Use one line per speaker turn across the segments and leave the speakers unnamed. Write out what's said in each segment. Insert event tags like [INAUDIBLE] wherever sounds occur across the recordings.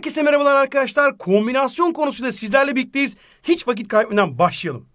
Herkese merhabalar arkadaşlar. Kombinasyon konusunda sizlerle birlikteyiz. Hiç vakit kaybetmeden başlayalım.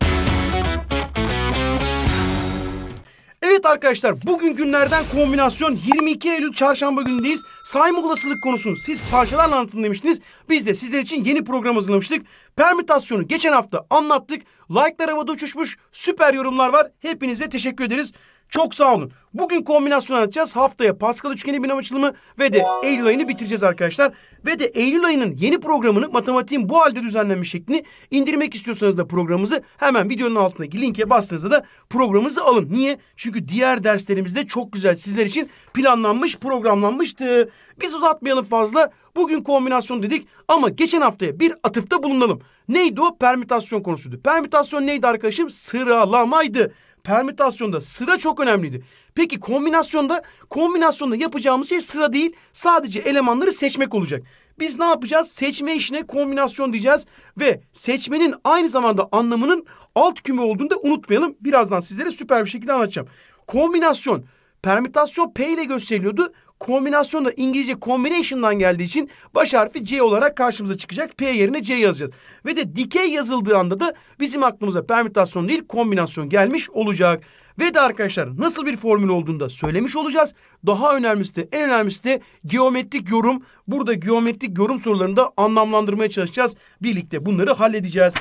Evet arkadaşlar bugün günlerden kombinasyon 22 Eylül çarşamba günündeyiz. Sayma olasılık konusunu siz parçalarla anlatın demiştiniz. Biz de sizler için yeni program hazırlamıştık. Permütasyonu geçen hafta anlattık. Like'lar havada uçuşmuş süper yorumlar var. Hepinize teşekkür ederiz. Çok sağ olun. Bugün kombinasyon anlatacağız. Haftaya Pascal üçgeni binom açılımı ve de Eylül ayını bitireceğiz arkadaşlar. Ve de Eylül ayının yeni programını matematiğin bu halde düzenlenmiş şeklini indirmek istiyorsanız da programımızı hemen videonun altındaki linke bastığınızda da programımızı alın. Niye? Çünkü diğer derslerimizde çok güzel sizler için planlanmış, programlanmıştı. Biz uzatmayalım fazla. Bugün kombinasyon dedik ama geçen haftaya bir atıfta bulunalım. Neydi o? Permütasyon konusuydu. Permütasyon neydi arkadaşım? Sıralamaydı permütasyonda sıra çok önemliydi. Peki kombinasyonda, kombinasyonda yapacağımız şey sıra değil, sadece elemanları seçmek olacak. Biz ne yapacağız? Seçme işine kombinasyon diyeceğiz ve seçmenin aynı zamanda anlamının alt küme olduğunu da unutmayalım. Birazdan sizlere süper bir şekilde anlatacağım. Kombinasyon, permütasyon P ile gösteriliyordu. Kombinasyon da İngilizce combination'dan geldiği için baş harfi C olarak karşımıza çıkacak. P yerine C yazacağız. Ve de dikey yazıldığı anda da bizim aklımıza permütasyon değil kombinasyon gelmiş olacak. Ve de arkadaşlar nasıl bir formül olduğunu da söylemiş olacağız. Daha önemlisi de en önemlisi de geometrik yorum. Burada geometrik yorum sorularını da anlamlandırmaya çalışacağız. Birlikte bunları halledeceğiz.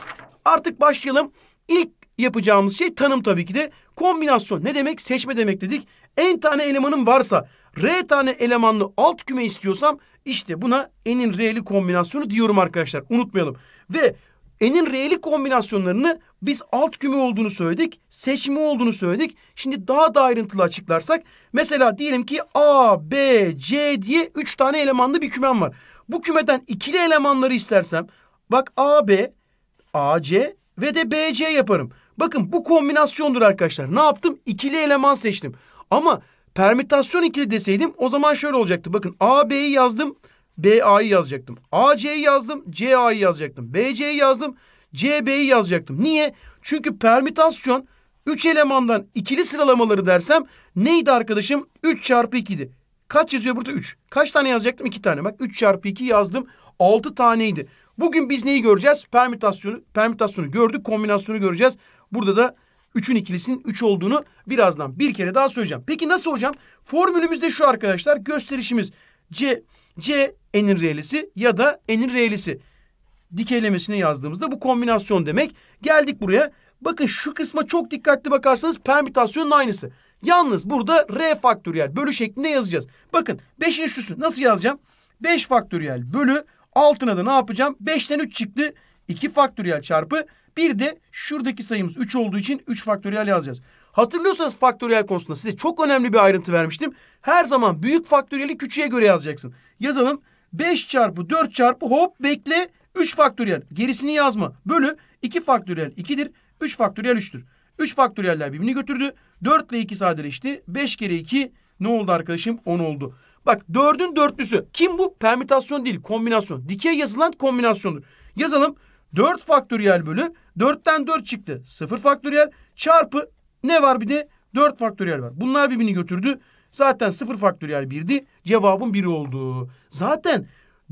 Artık başlayalım. İlk yapacağımız şey tanım tabii ki de kombinasyon. Ne demek? Seçme demek dedik. En tane elemanım varsa R tane elemanlı alt küme istiyorsam işte buna enin R'li kombinasyonu diyorum arkadaşlar. Unutmayalım. Ve enin R'li kombinasyonlarını biz alt küme olduğunu söyledik. Seçme olduğunu söyledik. Şimdi daha da ayrıntılı açıklarsak mesela diyelim ki A, B, C diye üç tane elemanlı bir kümem var. Bu kümeden ikili elemanları istersem bak A, B, A, C ve de bc yaparım. Bakın bu kombinasyondur arkadaşlar. Ne yaptım? İkili eleman seçtim. Ama permütasyon ikili deseydim o zaman şöyle olacaktı. Bakın A, B'yi yazdım. B, A'yı yazacaktım. A, C'yi yazdım. C, A'yı yazacaktım. B, C'yi yazdım. C, B'yi yazacaktım. Niye? Çünkü permütasyon üç elemandan ikili sıralamaları dersem neydi arkadaşım? 3 çarpı 2'di. Kaç yazıyor burada? 3. Kaç tane yazacaktım? 2 tane. Bak 3 çarpı 2 yazdım. 6 taneydi. Bugün biz neyi göreceğiz? Permütasyonu, permütasyonu gördük, kombinasyonu göreceğiz. Burada da 3'ün ikilisinin 3 olduğunu birazdan bir kere daha söyleyeceğim. Peki nasıl hocam? Formülümüz de şu arkadaşlar. Gösterişimiz C, C n'in reelisi ya da n'in reelisi. Dikeylemesine yazdığımızda bu kombinasyon demek. Geldik buraya. Bakın şu kısma çok dikkatli bakarsanız permütasyonun aynısı. Yalnız burada R faktöriyel bölü şeklinde yazacağız. Bakın 5'in üçlüsü nasıl yazacağım? 5 faktöriyel bölü altına da ne yapacağım? 5'ten 3 çıktı. 2 faktöriyel çarpı bir de şuradaki sayımız 3 olduğu için 3 faktöriyel yazacağız. Hatırlıyorsanız faktöriyel konusunda size çok önemli bir ayrıntı vermiştim. Her zaman büyük faktöriyeli küçüğe göre yazacaksın. Yazalım. 5 çarpı 4 çarpı hop bekle 3 faktöriyel. Gerisini yazma. Bölü 2 faktöriyel 2'dir. 3 faktöriyel 3'tür. 3 faktöriyeller birbirini götürdü. 4 ile 2 sadeleşti. 5 kere 2 ne oldu arkadaşım? 10 oldu. Bak 4'ün dörtlüsü. Kim bu? Permütasyon değil kombinasyon. Dikey yazılan kombinasyondur. Yazalım. 4 faktöriyel bölü 4'ten 4 çıktı. 0 faktöriyel çarpı ne var bir de 4 faktöriyel var. Bunlar birbirini götürdü. Zaten 0 faktöriyel 1'di. Cevabın 1 oldu. Zaten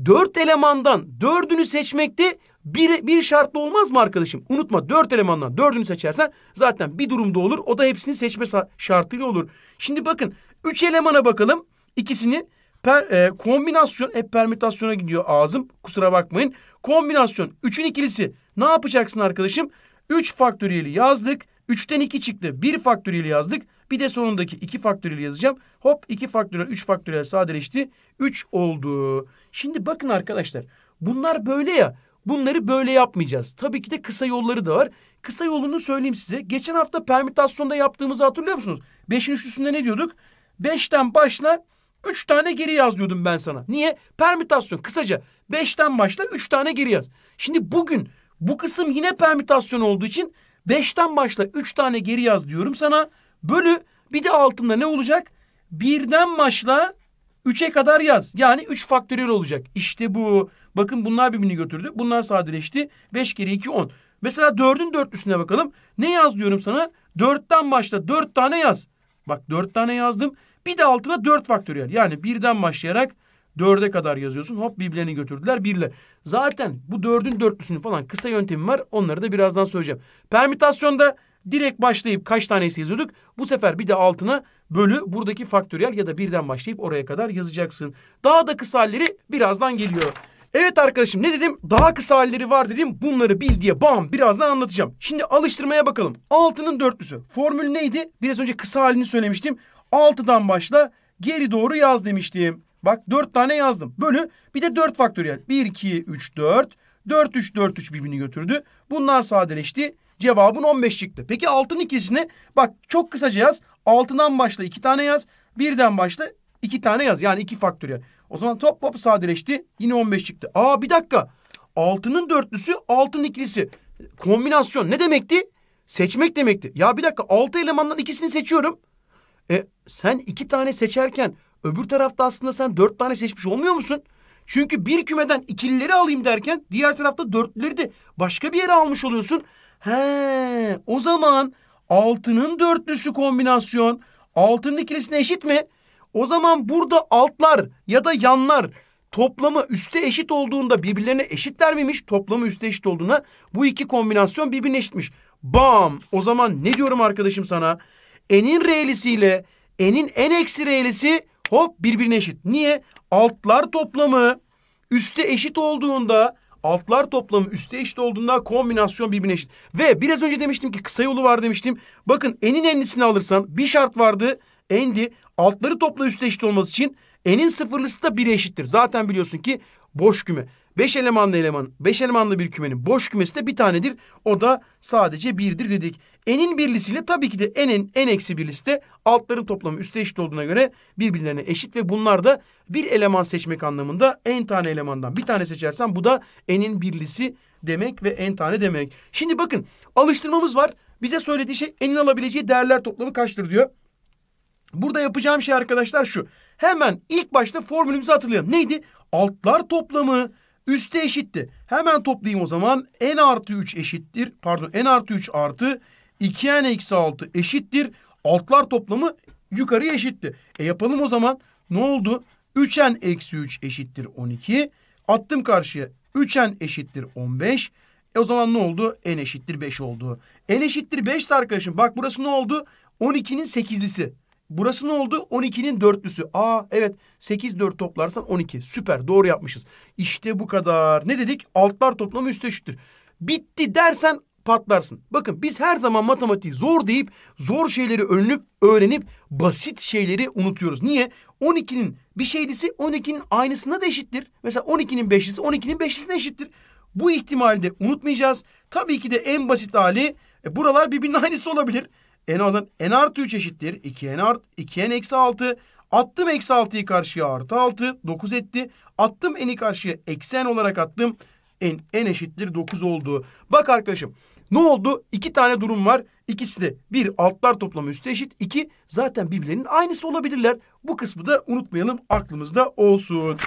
4 elemandan 4'ünü seçmekte bir, bir şartlı olmaz mı arkadaşım? Unutma 4 elemandan 4'ünü seçersen zaten bir durumda olur. O da hepsini seçme şartıyla olur. Şimdi bakın 3 elemana bakalım. İkisini Per, e, kombinasyon hep permütasyona gidiyor ağzım. Kusura bakmayın. Kombinasyon 3'ün ikilisi. Ne yapacaksın arkadaşım? 3 faktöriyeli yazdık. 3'ten 2 çıktı. 1 faktöriyeli yazdık. Bir de sonundaki 2 faktöriyeli yazacağım. Hop 2 faktöriyel 3 faktöriyel sadeleşti. 3 oldu. Şimdi bakın arkadaşlar. Bunlar böyle ya. Bunları böyle yapmayacağız. Tabii ki de kısa yolları da var. Kısa yolunu söyleyeyim size. Geçen hafta permütasyonda yaptığımızı hatırlıyor musunuz? Beşin üçlüsünde ne diyorduk? Beşten başla Üç tane geri yaz diyordum ben sana. Niye? Permütasyon. Kısaca beşten başla üç tane geri yaz. Şimdi bugün bu kısım yine permütasyon olduğu için beşten başla üç tane geri yaz diyorum sana. Bölü bir de altında ne olacak? Birden başla 3'e kadar yaz. Yani 3 faktöriyel olacak. İşte bu. Bakın bunlar birbirini götürdü. Bunlar sadeleşti. 5 geri 2 10. Mesela 4'ün dörtlüsüne bakalım. Ne yaz diyorum sana? 4'ten başla 4 tane yaz. Bak 4 tane yazdım. Bir de altına dört faktöriyel. Yani birden başlayarak dörde kadar yazıyorsun. Hop birbirlerini götürdüler. Birle. Zaten bu dördün dörtlüsünün falan kısa yöntemi var. Onları da birazdan söyleyeceğim. Permütasyonda direkt başlayıp kaç tanesi yazıyorduk? Bu sefer bir de altına bölü buradaki faktöriyel ya da birden başlayıp oraya kadar yazacaksın. Daha da kısa halleri birazdan geliyor. Evet arkadaşım ne dedim? Daha kısa halleri var dedim. Bunları bil diye bam birazdan anlatacağım. Şimdi alıştırmaya bakalım. Altının dörtlüsü. Formül neydi? Biraz önce kısa halini söylemiştim. 6'dan başla geri doğru yaz demiştim. Bak 4 tane yazdım. Bölü bir de 4 faktöriyel. 1, 2, 3, 4. 4, 3, 4, 3 birbirini götürdü. Bunlar sadeleşti. Cevabın 15 çıktı. Peki 6'nın ikisini bak çok kısaca yaz. 6'dan başla 2 tane yaz. 1'den başla 2 tane yaz. Yani 2 faktöriyel. O zaman top top sadeleşti. Yine 15 çıktı. Aa bir dakika. 6'nın dörtlüsü 6'nın ikilisi. Kombinasyon ne demekti? Seçmek demekti. Ya bir dakika 6 elemandan ikisini seçiyorum. E sen iki tane seçerken öbür tarafta aslında sen dört tane seçmiş olmuyor musun? Çünkü bir kümeden ikilileri alayım derken diğer tarafta dörtlüleri de başka bir yere almış oluyorsun. He o zaman altının dörtlüsü kombinasyon altının ikilisine eşit mi? O zaman burada altlar ya da yanlar toplamı üste eşit olduğunda birbirlerine eşitler miymiş? Toplamı üste eşit olduğuna bu iki kombinasyon birbirine eşitmiş. Bam! O zaman ne diyorum arkadaşım sana? n'in re'lisiyle n'in n eksi re'lisi hop birbirine eşit. Niye? Altlar toplamı üste eşit olduğunda altlar toplamı üste eşit olduğunda kombinasyon birbirine eşit. Ve biraz önce demiştim ki kısa yolu var demiştim. Bakın n'in enlisini alırsan bir şart vardı. N'di. Altları topla üste eşit olması için n'in sıfırlısı da 1'e eşittir. Zaten biliyorsun ki boş küme. Beş elemanlı eleman, beş elemanlı bir kümenin boş kümesi de bir tanedir. O da sadece birdir dedik. N'in birlisiyle tabii ki de n'in en eksi birlisi de altların toplamı üste eşit olduğuna göre birbirlerine eşit ve bunlar da bir eleman seçmek anlamında en tane elemandan bir tane seçersen bu da n'in birlisi demek ve en tane demek. Şimdi bakın alıştırmamız var. Bize söylediği şey n'in alabileceği değerler toplamı kaçtır diyor. Burada yapacağım şey arkadaşlar şu. Hemen ilk başta formülümüzü hatırlayalım. Neydi? Altlar toplamı Üste eşitti. Hemen toplayayım o zaman. n artı 3 eşittir. Pardon n artı 3 artı 2n eksi 6 eşittir. Altlar toplamı yukarıya eşitti. E yapalım o zaman. Ne oldu? 3n eksi 3 eşittir 12. Attım karşıya. 3n eşittir 15. E o zaman ne oldu? n eşittir 5 oldu. n eşittir 5 arkadaşım. Bak burası ne oldu? 12'nin 8'lisi. Burası ne oldu? 12'nin dörtlüsü. Aa evet 8 4 toplarsan 12. Süper doğru yapmışız. İşte bu kadar. Ne dedik? Altlar toplamı üst eşittir. Bitti dersen patlarsın. Bakın biz her zaman matematiği zor deyip zor şeyleri önlüp öğrenip basit şeyleri unutuyoruz. Niye? 12'nin bir şeylisi 12'nin aynısına da eşittir. Mesela 12'nin beşlisi 12'nin beşlisine eşittir. Bu ihtimali de unutmayacağız. Tabii ki de en basit hali e, buralar birbirinin aynısı olabilir n azından n artı 3 eşittir. 2n art 2n eksi 6. Attım eksi 6'yı karşıya artı 6. 9 etti. Attım n'i karşıya eksi n olarak attım. n, n eşittir 9 oldu. Bak arkadaşım ne oldu? İki tane durum var. İkisi de bir altlar toplamı üstü eşit. iki zaten birbirlerinin aynısı olabilirler. Bu kısmı da unutmayalım aklımızda olsun.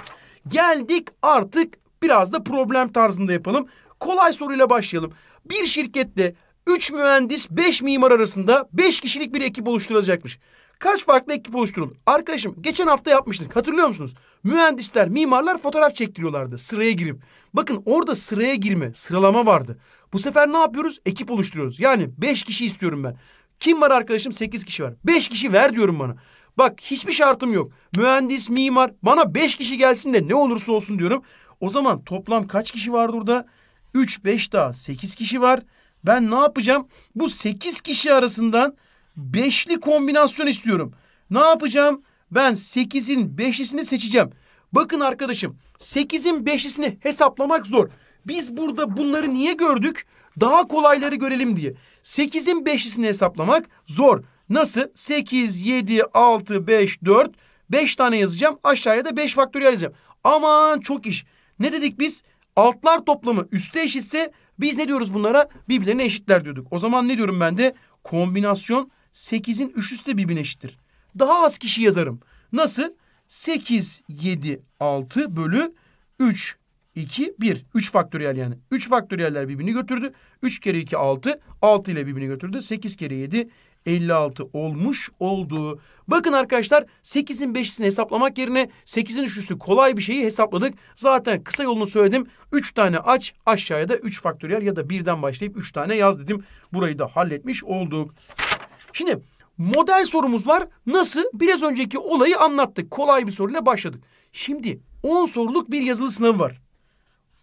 Geldik artık biraz da problem tarzında yapalım. Kolay soruyla başlayalım. Bir şirkette 3 mühendis 5 mimar arasında 5 kişilik bir ekip oluşturulacakmış. Kaç farklı ekip oluşturulur? Arkadaşım geçen hafta yapmıştık hatırlıyor musunuz? Mühendisler, mimarlar fotoğraf çektiriyorlardı sıraya girip. Bakın orada sıraya girme, sıralama vardı. Bu sefer ne yapıyoruz? Ekip oluşturuyoruz. Yani 5 kişi istiyorum ben. Kim var arkadaşım? 8 kişi var. 5 kişi ver diyorum bana. Bak hiçbir şartım yok. Mühendis, mimar bana 5 kişi gelsin de ne olursa olsun diyorum. O zaman toplam kaç kişi var burada? 3, 5 daha 8 kişi var. Ben ne yapacağım? Bu sekiz kişi arasından beşli kombinasyon istiyorum. Ne yapacağım? Ben sekizin beşlisini seçeceğim. Bakın arkadaşım sekizin beşlisini hesaplamak zor. Biz burada bunları niye gördük? Daha kolayları görelim diye. Sekizin beşlisini hesaplamak zor. Nasıl? Sekiz, yedi, altı, beş, dört. Beş tane yazacağım. Aşağıya da beş faktöriyel yazacağım. Aman çok iş. Ne dedik biz? Altlar toplamı üste eşitse biz ne diyoruz bunlara? Birbirlerine eşitler diyorduk. O zaman ne diyorum ben de? Kombinasyon 8'in 3 üstü de birbirine eşittir. Daha az kişi yazarım. Nasıl? 8, 7, 6 bölü 3, 2, 1. 3 faktöriyel yani. 3 faktöriyeller birbirini götürdü. 3 kere 2, 6. 6 ile birbirini götürdü. 8 kere 7, 56 olmuş oldu. Bakın arkadaşlar 8'in 5'sini hesaplamak yerine 8'in üçlüsü kolay bir şeyi hesapladık. Zaten kısa yolunu söyledim. 3 tane aç aşağıya da 3 faktöriyel ya da 1'den başlayıp 3 tane yaz dedim. Burayı da halletmiş olduk. Şimdi model sorumuz var. Nasıl? Biraz önceki olayı anlattık. Kolay bir soruyla başladık. Şimdi 10 soruluk bir yazılı sınav var.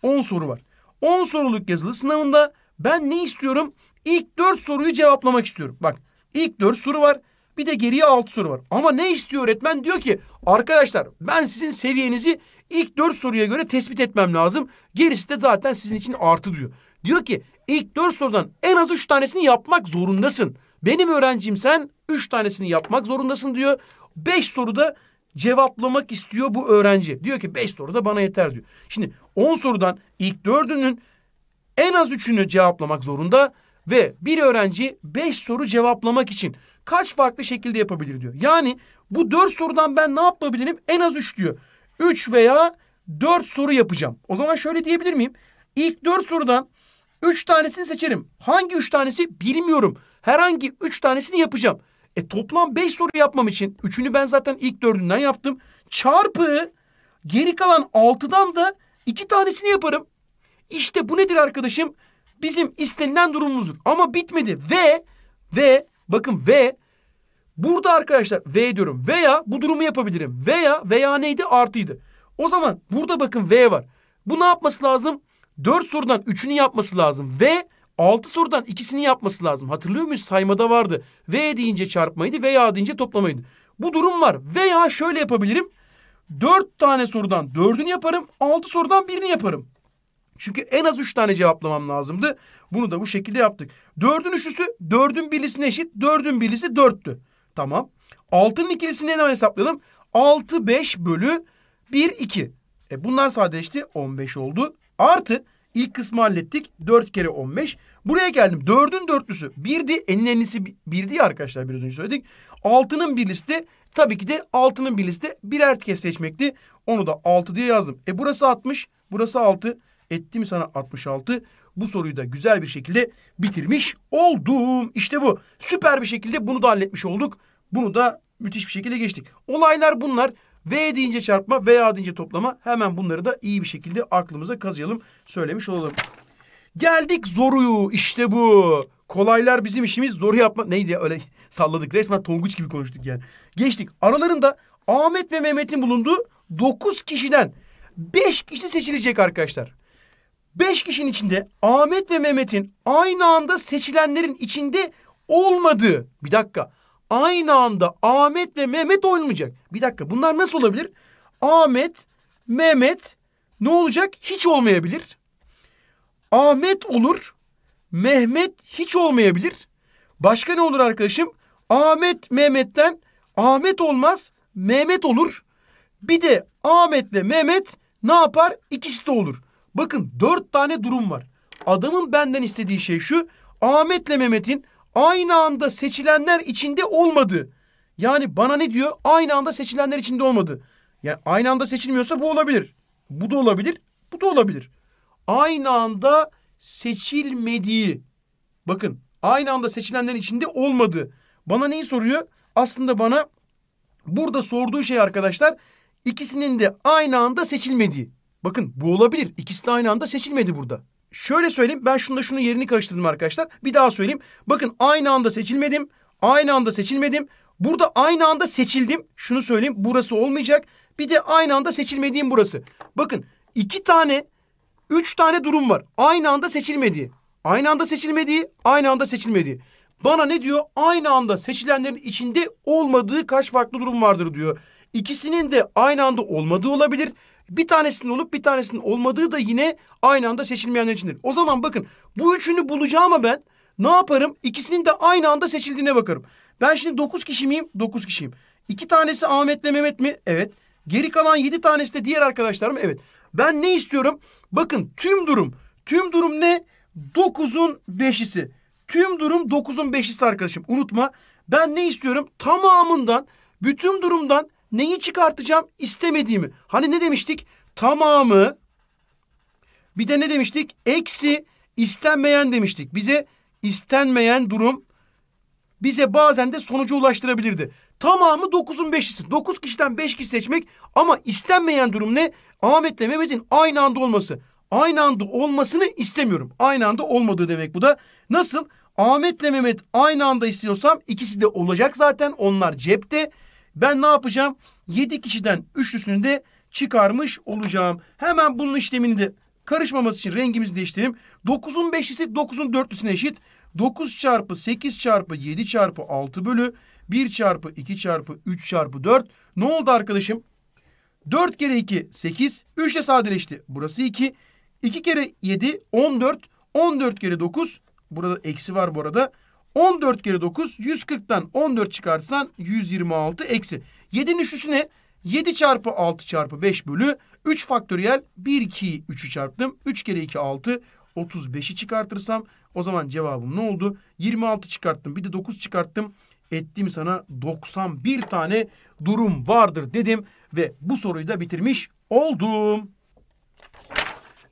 10 soru var. 10 soruluk yazılı sınavında ben ne istiyorum? İlk 4 soruyu cevaplamak istiyorum. Bak İlk dört soru var. Bir de geriye altı soru var. Ama ne istiyor öğretmen? Diyor ki arkadaşlar ben sizin seviyenizi ilk dört soruya göre tespit etmem lazım. Gerisi de zaten sizin için artı diyor. Diyor ki ilk dört sorudan en az üç tanesini yapmak zorundasın. Benim öğrencim sen üç tanesini yapmak zorundasın diyor. Beş soruda cevaplamak istiyor bu öğrenci. Diyor ki beş soruda bana yeter diyor. Şimdi on sorudan ilk dördünün en az üçünü cevaplamak zorunda ve bir öğrenci beş soru cevaplamak için kaç farklı şekilde yapabilir diyor. Yani bu dört sorudan ben ne yapabilirim? En az üç diyor. Üç veya dört soru yapacağım. O zaman şöyle diyebilir miyim? İlk dört sorudan üç tanesini seçerim. Hangi üç tanesi bilmiyorum. Herhangi üç tanesini yapacağım. E toplam beş soru yapmam için üçünü ben zaten ilk dördünden yaptım. Çarpı geri kalan altıdan da iki tanesini yaparım. İşte bu nedir arkadaşım? bizim istenilen durumumuzdur. Ama bitmedi ve ve bakın ve burada arkadaşlar V diyorum veya bu durumu yapabilirim veya veya neydi artıydı. O zaman burada bakın V var. Bu ne yapması lazım? 4 sorudan 3'ünü yapması lazım ve 6 sorudan ikisini yapması lazım. Hatırlıyor muyuz? Saymada vardı. V deyince çarpmaydı veya deyince toplamaydı. Bu durum var. Veya şöyle yapabilirim. 4 tane sorudan 4'ünü yaparım. 6 sorudan birini yaparım. Çünkü en az üç tane cevaplamam lazımdı. Bunu da bu şekilde yaptık. Dördün üçlüsü dördün birlisine eşit. Dördün birisi dörttü. Tamam. Altının ikilisini ne zaman hesaplayalım. Altı beş bölü bir iki. E bunlar sadeleşti. On beş oldu. Artı ilk kısmı hallettik. Dört kere on beş. Buraya geldim. Dördün dörtlüsü birdi. Enin enlisi birdi ya arkadaşlar biraz önce söyledik. Altının birlisi de tabii ki de altının birlisi de birer kez seçmekti. Onu da altı diye yazdım. E burası altmış. Burası altı. Etti mi sana 66? Bu soruyu da güzel bir şekilde bitirmiş oldum. İşte bu. Süper bir şekilde bunu da halletmiş olduk. Bunu da müthiş bir şekilde geçtik. Olaylar bunlar. V deyince çarpma, veya deyince toplama. Hemen bunları da iyi bir şekilde aklımıza kazıyalım, söylemiş olalım. Geldik zoruyu. İşte bu. Kolaylar bizim işimiz, zoru yapma. Neydi ya öyle [LAUGHS] salladık. Resmen Tonguç gibi konuştuk yani. Geçtik. Aralarında Ahmet ve Mehmet'in bulunduğu 9 kişiden 5 kişi seçilecek arkadaşlar. Beş kişinin içinde Ahmet ve Mehmet'in aynı anda seçilenlerin içinde olmadığı. Bir dakika. Aynı anda Ahmet ve Mehmet olmayacak. Bir dakika. Bunlar nasıl olabilir? Ahmet, Mehmet ne olacak? Hiç olmayabilir. Ahmet olur. Mehmet hiç olmayabilir. Başka ne olur arkadaşım? Ahmet Mehmet'ten Ahmet olmaz. Mehmet olur. Bir de Ahmet'le Mehmet ne yapar? İkisi de olur. Bakın dört tane durum var. Adamın benden istediği şey şu. Ahmet'le Mehmet'in aynı anda seçilenler içinde olmadı. Yani bana ne diyor? Aynı anda seçilenler içinde olmadı. Yani aynı anda seçilmiyorsa bu olabilir. Bu da olabilir. Bu da olabilir. Aynı anda seçilmediği. Bakın aynı anda seçilenlerin içinde olmadı. Bana neyi soruyor? Aslında bana burada sorduğu şey arkadaşlar ikisinin de aynı anda seçilmediği. Bakın bu olabilir. İkisi de aynı anda seçilmedi burada. Şöyle söyleyeyim. Ben şunda şunun yerini karıştırdım arkadaşlar. Bir daha söyleyeyim. Bakın aynı anda seçilmedim. Aynı anda seçilmedim. Burada aynı anda seçildim. Şunu söyleyeyim. Burası olmayacak. Bir de aynı anda seçilmediğim burası. Bakın iki tane, üç tane durum var. Aynı anda seçilmediği. Aynı anda seçilmediği, aynı anda seçilmediği. Bana ne diyor? Aynı anda seçilenlerin içinde olmadığı kaç farklı durum vardır diyor. İkisinin de aynı anda olmadığı olabilir. Bir tanesinin olup bir tanesinin olmadığı da yine aynı anda seçilmeyenler içindir. O zaman bakın bu üçünü bulacağıma ben ne yaparım? İkisinin de aynı anda seçildiğine bakarım. Ben şimdi dokuz kişi miyim? Dokuz kişiyim. İki tanesi Ahmet'le Mehmet mi? Evet. Geri kalan yedi tanesi de diğer arkadaşlarım. Evet. Ben ne istiyorum? Bakın tüm durum. Tüm durum ne? Dokuzun beşisi. Tüm durum dokuzun beşisi arkadaşım. Unutma. Ben ne istiyorum? Tamamından, bütün durumdan Neyi çıkartacağım? İstemediğimi. Hani ne demiştik? Tamamı bir de ne demiştik? Eksi istenmeyen demiştik. Bize istenmeyen durum bize bazen de sonuca ulaştırabilirdi. Tamamı 9'un 5'lisi. 9 kişiden 5 kişi seçmek ama istenmeyen durum ne? Ahmet'le Mehmet'in aynı anda olması. Aynı anda olmasını istemiyorum. Aynı anda olmadığı demek bu da. Nasıl? Ahmet'le Mehmet aynı anda istiyorsam ikisi de olacak zaten. Onlar cepte. Ben ne yapacağım? Yedi kişiden üçlüsünü de çıkarmış olacağım. Hemen bunun işlemini de karışmaması için rengimizi değiştirelim. Dokuzun beşlisi dokuzun dörtlüsüne eşit. Dokuz çarpı sekiz çarpı yedi çarpı altı bölü bir çarpı iki çarpı üç çarpı dört. Ne oldu arkadaşım? Dört kere iki sekiz. Üçle sadeleşti. Burası iki. İki kere yedi on dört. On dört kere dokuz. Burada eksi var bu arada. 14 kere 9 140'tan 14 çıkarsan 126 eksi. 7'nin üçlüsü ne? 7 çarpı 6 çarpı 5 bölü 3 faktöriyel 1, 2, 3'ü çarptım. 3 kere 2, 6. 35'i çıkartırsam o zaman cevabım ne oldu? 26 çıkarttım bir de 9 çıkarttım. Ettiğim sana 91 tane durum vardır dedim. Ve bu soruyu da bitirmiş oldum.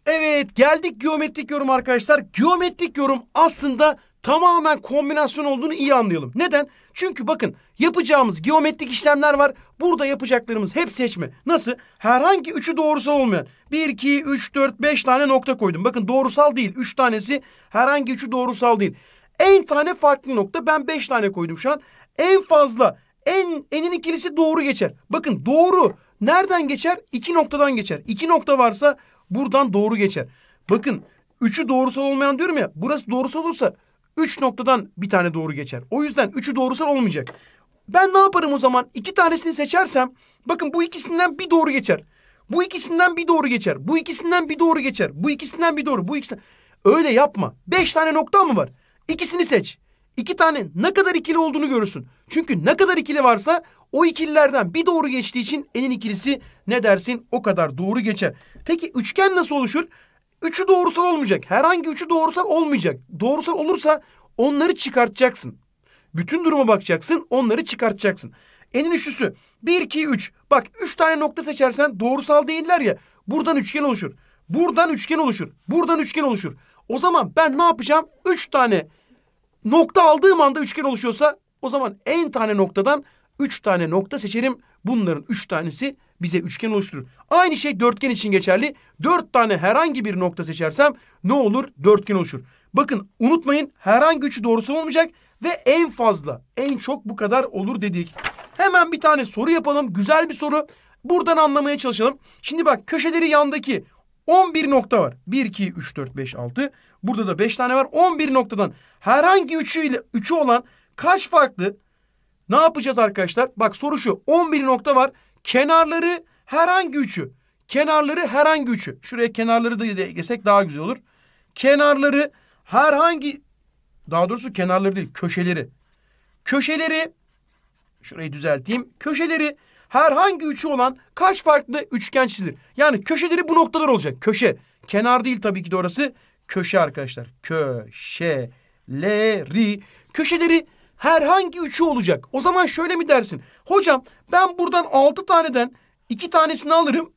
Evet geldik geometrik yorum arkadaşlar. Geometrik yorum aslında tamamen kombinasyon olduğunu iyi anlayalım. Neden? Çünkü bakın yapacağımız geometrik işlemler var. Burada yapacaklarımız hep seçme. Nasıl? Herhangi üçü doğrusal olmayan. bir, iki, üç, dört, beş tane nokta koydum. Bakın doğrusal değil. Üç tanesi herhangi üçü doğrusal değil. En tane farklı nokta. Ben beş tane koydum şu an. En fazla en enin ikilisi doğru geçer. Bakın doğru nereden geçer? İki noktadan geçer. İki nokta varsa buradan doğru geçer. Bakın üçü doğrusal olmayan diyorum ya. Burası doğrusal olursa Üç noktadan bir tane doğru geçer. O yüzden üçü doğrusal olmayacak. Ben ne yaparım o zaman? İki tanesini seçersem bakın bu ikisinden bir doğru geçer. Bu ikisinden bir doğru geçer. Bu ikisinden bir doğru geçer. Bu ikisinden bir doğru. Bu ikisinden... Öyle yapma. Beş tane nokta mı var? İkisini seç. İki tane ne kadar ikili olduğunu görürsün. Çünkü ne kadar ikili varsa o ikililerden bir doğru geçtiği için en ikilisi ne dersin o kadar doğru geçer. Peki üçgen nasıl oluşur? Üçü doğrusal olmayacak. Herhangi üçü doğrusal olmayacak. Doğrusal olursa onları çıkartacaksın. Bütün duruma bakacaksın, onları çıkartacaksın. Enin üçlüsü. bir iki üç. Bak üç tane nokta seçersen doğrusal değiller ya. Buradan üçgen oluşur. Buradan üçgen oluşur. Buradan üçgen oluşur. O zaman ben ne yapacağım? Üç tane nokta aldığım anda üçgen oluşuyorsa o zaman en tane noktadan üç tane nokta seçerim. Bunların üç tanesi bize üçgen oluşturur. Aynı şey dörtgen için geçerli. Dört tane herhangi bir nokta seçersem ne olur? Dörtgen oluşur. Bakın unutmayın herhangi üçü doğrusu olmayacak ve en fazla en çok bu kadar olur dedik. Hemen bir tane soru yapalım. Güzel bir soru. Buradan anlamaya çalışalım. Şimdi bak köşeleri yandaki 11 nokta var. 1, 2, 3, 4, 5, 6. Burada da 5 tane var. 11 noktadan herhangi üçü ile üçü olan kaç farklı ne yapacağız arkadaşlar? Bak soru şu. 11 nokta var. Kenarları herhangi üçü. Kenarları herhangi üçü. Şuraya kenarları da desek daha güzel olur. Kenarları herhangi daha doğrusu kenarları değil köşeleri. Köşeleri şurayı düzelteyim. Köşeleri herhangi üçü olan kaç farklı üçgen çizilir? Yani köşeleri bu noktalar olacak. Köşe. Kenar değil tabii ki de orası. Köşe arkadaşlar. Köşeleri. Köşeleri herhangi üçü olacak. O zaman şöyle mi dersin? Hocam ben buradan altı taneden iki tanesini alırım.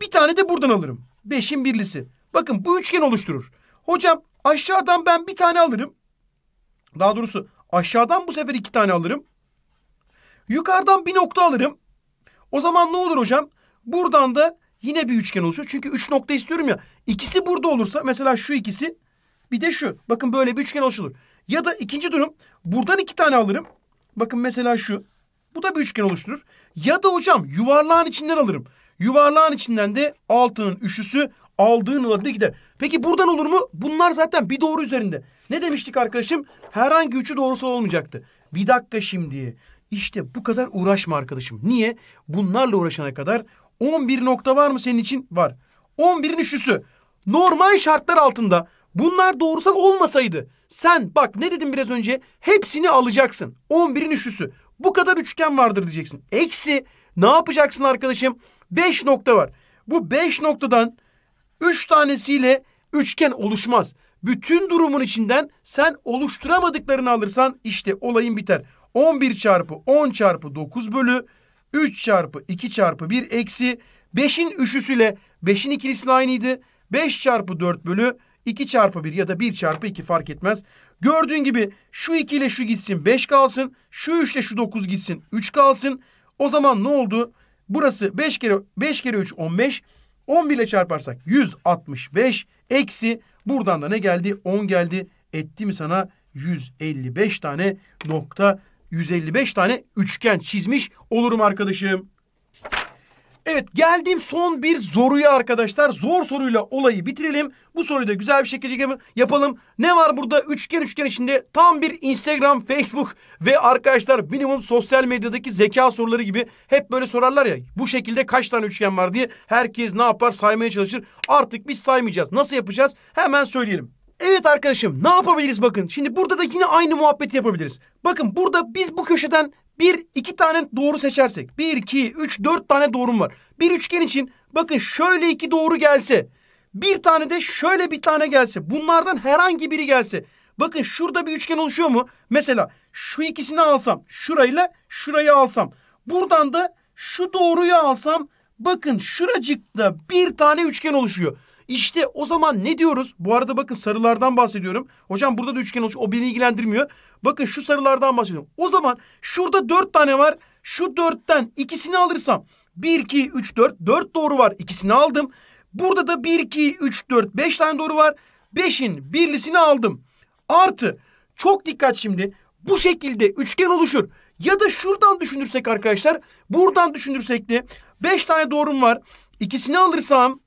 Bir tane de buradan alırım. Beşin birlisi. Bakın bu üçgen oluşturur. Hocam aşağıdan ben bir tane alırım. Daha doğrusu aşağıdan bu sefer iki tane alırım. Yukarıdan bir nokta alırım. O zaman ne olur hocam? Buradan da yine bir üçgen oluşur. Çünkü üç nokta istiyorum ya. İkisi burada olursa mesela şu ikisi bir de şu. Bakın böyle bir üçgen oluşur. Ya da ikinci durum buradan iki tane alırım. Bakın mesela şu. Bu da bir üçgen oluşturur. Ya da hocam yuvarlağın içinden alırım. Yuvarlağın içinden de altının üçlüsü aldığın adına gider. Peki buradan olur mu? Bunlar zaten bir doğru üzerinde. Ne demiştik arkadaşım? Herhangi üçü doğrusal olmayacaktı. Bir dakika şimdi. İşte bu kadar uğraşma arkadaşım. Niye? Bunlarla uğraşana kadar 11 nokta var mı senin için? Var. 11'in üçlüsü. Normal şartlar altında bunlar doğrusal olmasaydı sen bak ne dedim biraz önce? Hepsini alacaksın. 11'in üçlüsü. Bu kadar üçgen vardır diyeceksin. Eksi ne yapacaksın arkadaşım? 5 nokta var. Bu 5 noktadan 3 tanesiyle üçgen oluşmaz. Bütün durumun içinden sen oluşturamadıklarını alırsan işte olayın biter. 11 çarpı 10 çarpı 9 bölü 3 çarpı 2 çarpı 1 eksi 5'in üçüsüyle 5'in ikilisinin aynıydı. 5 çarpı 4 bölü 2 çarpı 1 ya da 1 çarpı 2 fark etmez. Gördüğün gibi şu 2 ile şu gitsin 5 kalsın. Şu 3 ile şu 9 gitsin 3 kalsın. O zaman ne oldu? Burası 5 kere 5 kere 3 15. 11 ile çarparsak 165 eksi buradan da ne geldi? 10 geldi. Etti mi sana 155 tane nokta 155 tane üçgen çizmiş olurum arkadaşım. Evet geldiğim son bir zoruya arkadaşlar. Zor soruyla olayı bitirelim. Bu soruyu da güzel bir şekilde yapalım. Ne var burada? Üçgen üçgen içinde tam bir Instagram, Facebook ve arkadaşlar minimum sosyal medyadaki zeka soruları gibi hep böyle sorarlar ya. Bu şekilde kaç tane üçgen var diye herkes ne yapar saymaya çalışır. Artık biz saymayacağız. Nasıl yapacağız? Hemen söyleyelim. Evet arkadaşım ne yapabiliriz bakın. Şimdi burada da yine aynı muhabbeti yapabiliriz. Bakın burada biz bu köşeden bir iki tane doğru seçersek. Bir iki üç dört tane doğrum var. Bir üçgen için bakın şöyle iki doğru gelse. Bir tane de şöyle bir tane gelse. Bunlardan herhangi biri gelse. Bakın şurada bir üçgen oluşuyor mu? Mesela şu ikisini alsam. Şurayla şurayı alsam. Buradan da şu doğruyu alsam. Bakın şuracıkta bir tane üçgen oluşuyor. İşte o zaman ne diyoruz? Bu arada bakın sarılardan bahsediyorum. Hocam burada da üçgen olmuş. O beni ilgilendirmiyor. Bakın şu sarılardan bahsediyorum. O zaman şurada dört tane var. Şu dörtten ikisini alırsam. Bir, iki, üç, dört. Dört doğru var. İkisini aldım. Burada da bir, iki, üç, dört. Beş tane doğru var. Beşin birlisini aldım. Artı çok dikkat şimdi. Bu şekilde üçgen oluşur. Ya da şuradan düşünürsek arkadaşlar. Buradan düşünürsek de beş tane doğrum var. İkisini alırsam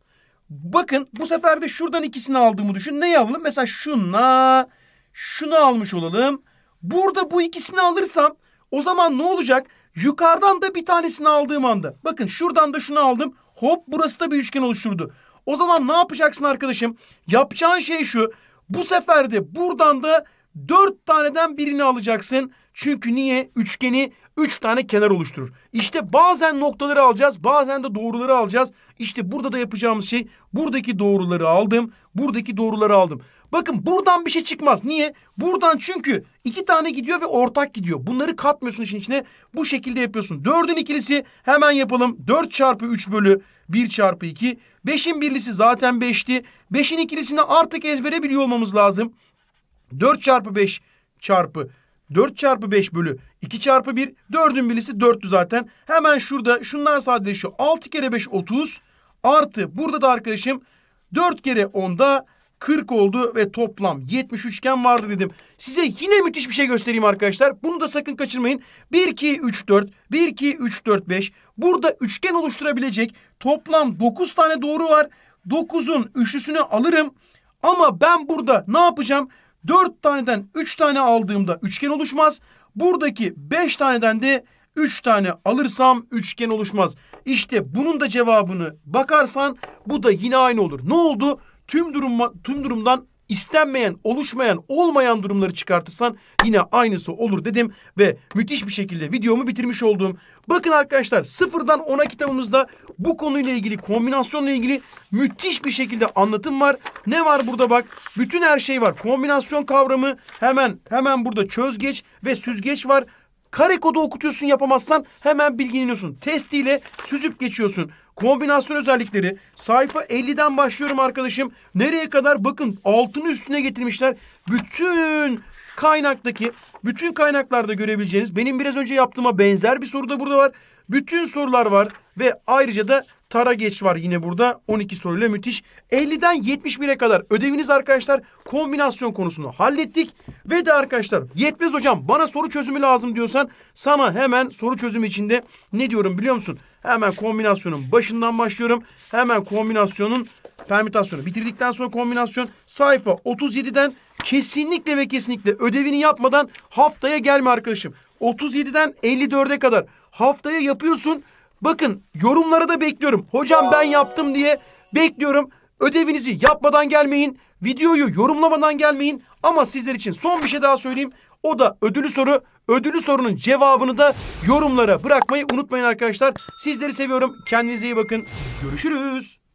Bakın bu sefer de şuradan ikisini aldığımı düşün. Ne alalım? Mesela şunla şunu almış olalım. Burada bu ikisini alırsam o zaman ne olacak? Yukarıdan da bir tanesini aldığım anda. Bakın şuradan da şunu aldım. Hop burası da bir üçgen oluşturdu. O zaman ne yapacaksın arkadaşım? Yapacağın şey şu. Bu sefer de buradan da dört taneden birini alacaksın. Çünkü niye? Üçgeni üç tane kenar oluşturur. İşte bazen noktaları alacağız, bazen de doğruları alacağız. İşte burada da yapacağımız şey buradaki doğruları aldım, buradaki doğruları aldım. Bakın buradan bir şey çıkmaz. Niye? Buradan çünkü iki tane gidiyor ve ortak gidiyor. Bunları katmıyorsun işin içine. Bu şekilde yapıyorsun. Dördün ikilisi hemen yapalım. Dört çarpı üç bölü bir çarpı iki. Beşin birlisi zaten beşti. Beşin ikilisini artık ezbere biliyor olmamız lazım. Dört çarpı beş çarpı 4 çarpı 5 bölü 2 çarpı 1. 4'ün birisi 4'tü zaten. Hemen şurada şunlar sadeleşiyor. 6 kere 5 30 artı burada da arkadaşım 4 kere 10'da 40 oldu ve toplam 70 üçgen vardı dedim. Size yine müthiş bir şey göstereyim arkadaşlar. Bunu da sakın kaçırmayın. 1, 2, 3, 4, 1, 2, 3, 4, 5. Burada üçgen oluşturabilecek toplam 9 tane doğru var. 9'un üçlüsünü alırım. Ama ben burada ne yapacağım? 4 taneden 3 tane aldığımda üçgen oluşmaz. Buradaki 5 taneden de 3 tane alırsam üçgen oluşmaz. İşte bunun da cevabını bakarsan bu da yine aynı olur. Ne oldu? Tüm durum tüm durumdan istenmeyen, oluşmayan, olmayan durumları çıkartırsan yine aynısı olur dedim ve müthiş bir şekilde videomu bitirmiş oldum. Bakın arkadaşlar sıfırdan ona kitabımızda bu konuyla ilgili, kombinasyonla ilgili müthiş bir şekilde anlatım var. Ne var burada bak? Bütün her şey var. Kombinasyon kavramı hemen hemen burada çözgeç ve süzgeç var. Kare kodu okutuyorsun yapamazsan hemen bilgileniyorsun. Testiyle süzüp geçiyorsun. Kombinasyon özellikleri. Sayfa 50'den başlıyorum arkadaşım. Nereye kadar? Bakın altını üstüne getirmişler. Bütün kaynaktaki, bütün kaynaklarda görebileceğiniz benim biraz önce yaptığıma benzer bir soru da burada var. Bütün sorular var ve ayrıca da Tara geç var yine burada. 12 soruyla müthiş. 50'den 71'e kadar ödeviniz arkadaşlar kombinasyon konusunu hallettik. Ve de arkadaşlar yetmez hocam bana soru çözümü lazım diyorsan sana hemen soru çözümü içinde ne diyorum biliyor musun? Hemen kombinasyonun başından başlıyorum. Hemen kombinasyonun permütasyonu bitirdikten sonra kombinasyon sayfa 37'den kesinlikle ve kesinlikle ödevini yapmadan haftaya gelme arkadaşım. 37'den 54'e kadar haftaya yapıyorsun. Bakın yorumları da bekliyorum. Hocam ben yaptım diye bekliyorum. Ödevinizi yapmadan gelmeyin. Videoyu yorumlamadan gelmeyin. Ama sizler için son bir şey daha söyleyeyim. O da ödülü soru. Ödülü sorunun cevabını da yorumlara bırakmayı unutmayın arkadaşlar. Sizleri seviyorum. Kendinize iyi bakın. Görüşürüz.